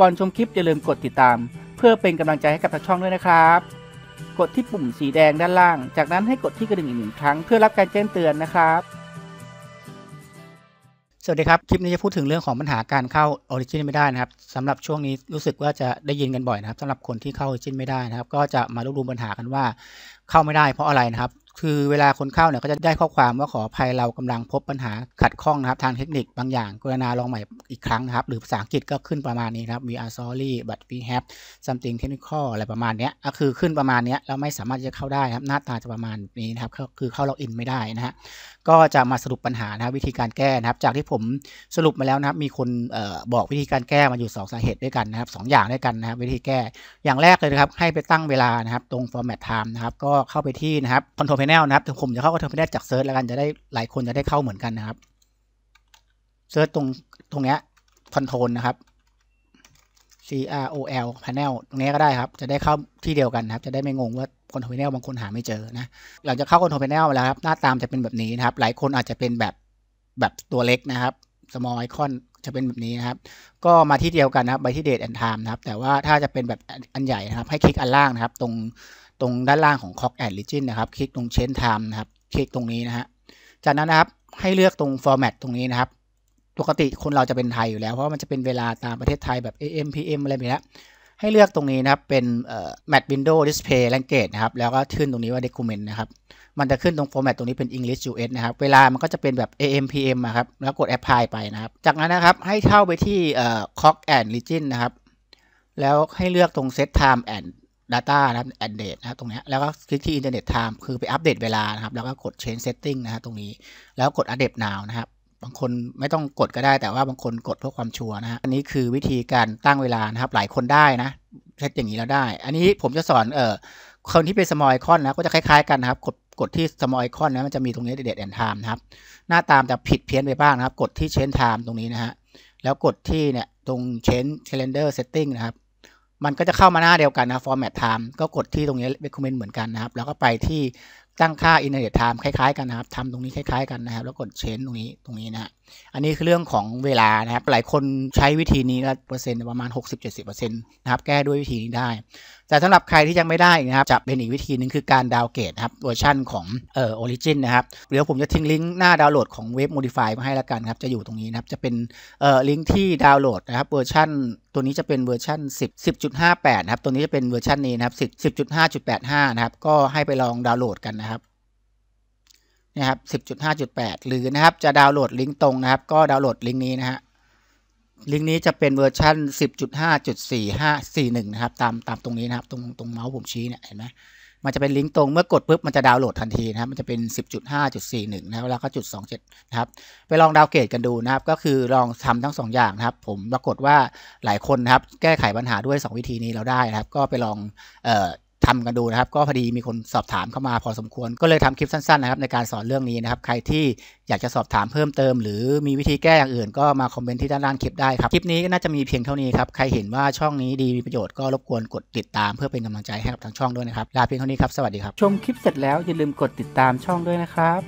ก่อนชมคลิปอย่าลืมกดติดตาม เพื่อเป็นกำลังใจให้กับทางช่องด้วยนะครับ กดที่ปุ่มสีแดงด้านล่าง จากนั้นให้กดที่กระดิ่งอีกหนึ่งครั้งเพื่อรับการแจ้งเตือนนะครับ สวัสดีครับคลิปนี้จะพูดถึงเรื่องของปัญหาการเข้าออริจินไม่ได้นะครับสำหรับช่วงนี้รู้สึกว่าจะได้ยินกันบ่อยนะครับสำหรับคนที่เข้าออริจินไม่ได้นะครับ ก็จะมารวบรวมปัญหากันว่าเข้าไม่ได้เพราะอะไรนะครับคือเวลาคนเข้าเนี่ยก็จะได้ข้อความว่าขออภัยเรากำลังพบปัญหาขัดข้องนะครับทางเทคนิคบางอย่างกรุณาลองใหม่อีกครั้งนะครับ หรือภาษาอังกฤษก็ขึ้นประมาณนี้ครับ we are sorry but we have something technical อะไรประมาณนี้ก็คือขึ้นประมาณนี้แล้วไม่สามารถจะเข้าได้ครับหน้าตาจะประมาณนี้นะครับคือเข้าล็อกอินไม่ได้นะฮะก็จะมาสรุปปัญหานะวิธีการแก้นะครับจากที่ผมสรุปมาแล้วนะครับ มีคนออบอกวิธีการแก้มาอยู่ 2 สาเหตุด้วยกันนะครับ2อย่างด้วยกันนะครับวิธีแก้อย่างแรกเลยนะครับให้ไปตั้งเวลานะครับตรง format time นะครับก็เข้าไปที่นะครับ control มินัลนะครับผมจะเข้ากับเทอร์มินัลจากเซิร์ชแล้วกันจะได้หลายคนจะได้เข้าเหมือนกันนะครับเซิร์ชตรงตรงเนี้ยคอนโทรลนะครับ C R O L panel ตรงนี้ก็ได้ครับ จะได้เข้าที่เดียวกันนะครับ จะได้ไม่งงว่าคอนโทร p นลบางคนหาไม่เจอนะหลังจากเข้าคอนโทร p นล e แล้วครับ หน้าตามจะเป็นแบบนี้นะครับ หลายคนอาจจะเป็นแบบแบบตัวเล็กนะครับ small icon จะเป็นแบบนี้นะครับ ก็มาที่เดียวกันนะครับไปที่ date and time นะครับแต่ว่าถ้าจะเป็นแบบอันใหญ่นะครับ ให้คลิกอันล่างนะครับ ตรงตรงด้านล่างของ Cock and l e g ิ n นะครับ คลิกตรง Change Time นะครับ คลิกตรงนี้นะฮะ จากนั้นนะครับ ให้เลือกตรง Format ตรงนี้นะครับ ปกติคนเราจะเป็นไทยอยู่แล้ว เพราะมันจะเป็นเวลาตามประเทศไทยแบบ AM PM อะไรแบบนี้ให้เลือกตรงนี้นะครับ เป็น Matte Window Display Language นะครับ แล้วก็ขึ้นตรงนี้ว่า Document นะครับ มันจะขึ้นตรง Format ตรงนี้เป็น English US นะครับ เวลามันก็จะเป็นแบบ AM PM ะครับ แล้วกด Apply ไปนะครับ จากนั้นนะครับ ให้เข้าไปที่ Cock and Legend นะครับ แล้วให้เลือกตรง Set Time and Data นะครับ Update นะครับตรงนี้แล้วก็คลิกที่ Internet Time คือไปอัปเดตเวลานะครับ แล้วก็กด Change Setting นะครับตรงนี้ แล้วกด Update Now นะครับ บางคนไม่ต้องกดก็ได้แต่ว่าบางคนกดเพื่อความชัวร์นะฮะอันนี้คือวิธีการตั้งเวลานะครับ หลายคนได้นะเซตอย่างนี้แล้วได้ อันนี้ผมจะสอนเอ่อคนที่เป็นสมอลไอคอนนะก็จะคล้าย ๆ กันนะครับ กดกดที่สมอลไอคอนนะ มันจะมีตรงนี้เด็ดแอนไทม์นะครับ หน้าตามจะผิดเพี้ยนไปบ้างนะครับ กดที่เชนไทม์ตรงนี้นะฮะแล้วกดที่เนี่ยตรงเชนเลนเดอร์เซตติ้งนะครับมันก็จะเข้ามาหน้าเดียวกันนะ format time ก็กดที่ตรงนี้ recommend เหมือนกันนะครับ แล้วก็ไปที่ตั้งค่า internet time คล้าย ๆ กันนะครับทำตรงนี้คล้ายๆกันนะครับ แล้วกด change ตรงนี้ตรงนี้นะครับอันนี้คือเรื่องของเวลานะครับ หลายคนใช้วิธีนี้ก็เปอร์เซ็นต์ประมาณ 60-70%นะครับแก้ด้วยวิธีนี้ได้ แต่สำหรับใครที่ยังไม่ได้นะครับ จะเป็นอีกวิธีหนึ่งคือการดาวเกตครับ เวอร์ชันของเอ่อออริจินนะครับเดี๋ยวผมจะทิ้งลิงก์หน้าดาวน์โหลดของเว็บ Modify มาให้ละกันครับ จะอยู่ตรงนี้นะครับจะเป็นเอ่อลิงก์ที่ดาวน์โหลดนะครับ เวอร์ชันตัวนี้จะเป็นเวอร์ชัน10 10.58 นะครับ ตัวนี้จะเป็นเวอร์ชันนี้นะครับ10 10.5.85นะครับก็ให้ไปลองดาวน์โหลดกันนะครับนะครับ 10.5.8 หรือนะครับ จะดาวน์โหลดลิงก์ตรงนะครับ ก็ดาวน์โหลดลิงก์นี้นะฮะ ลิงก์นี้จะเป็นเวอร์ชัน10.5.4541 นะครับ ตามตามตรงนี้นะครับ ตรงตรงเมาส์ผมชี้เนี่ย เห็นไหมมันจะเป็นลิงก์ตรง เมื่อกดปุ๊บ มันจะดาวน์โหลด ทันทีนะครับ มันจะเป็น 10.5.41 นะครับแล้วก็จุด27นะครับ ไปลองดาวเกตกันดูนะครับ ก็คือลองทำทั้ง 2 อย่างนะครับ ผมปรากฏว่าหลายคนนะครับ แก้ไขปัญหาด้วย 2 วิธีนี้เราได้นะครับ ก็ไปลอง เอ่อทำกันดูนะครับก็พอดีมีคนสอบถามเข้ามาพอสมควร ก็เลยทำคลิปสั้นๆนะครับในการสอนเรื่องนี้นะครับใครที่อยากจะสอบถามเพิ่มเติมหรือมีวิธีแก้อย่างอื่นก็มาคอมเมนต์ที่ด้านล่างคลิปได้ครับคลิปนี้ก็น่าจะมีเพียงเท่านี้ครับใครเห็นว่าช่องนี้ดีมีประโยชน์ก็รบกวนกดติดตามเพื่อเป็นกำลังใจให้กับทางช่องด้วยนะครับลาเพียงเท่านี้ครับ สวัสดีครับ ชมคลิปเสร็จแล้ว อย่าลืมกดติดตามช่องด้วยนะครับ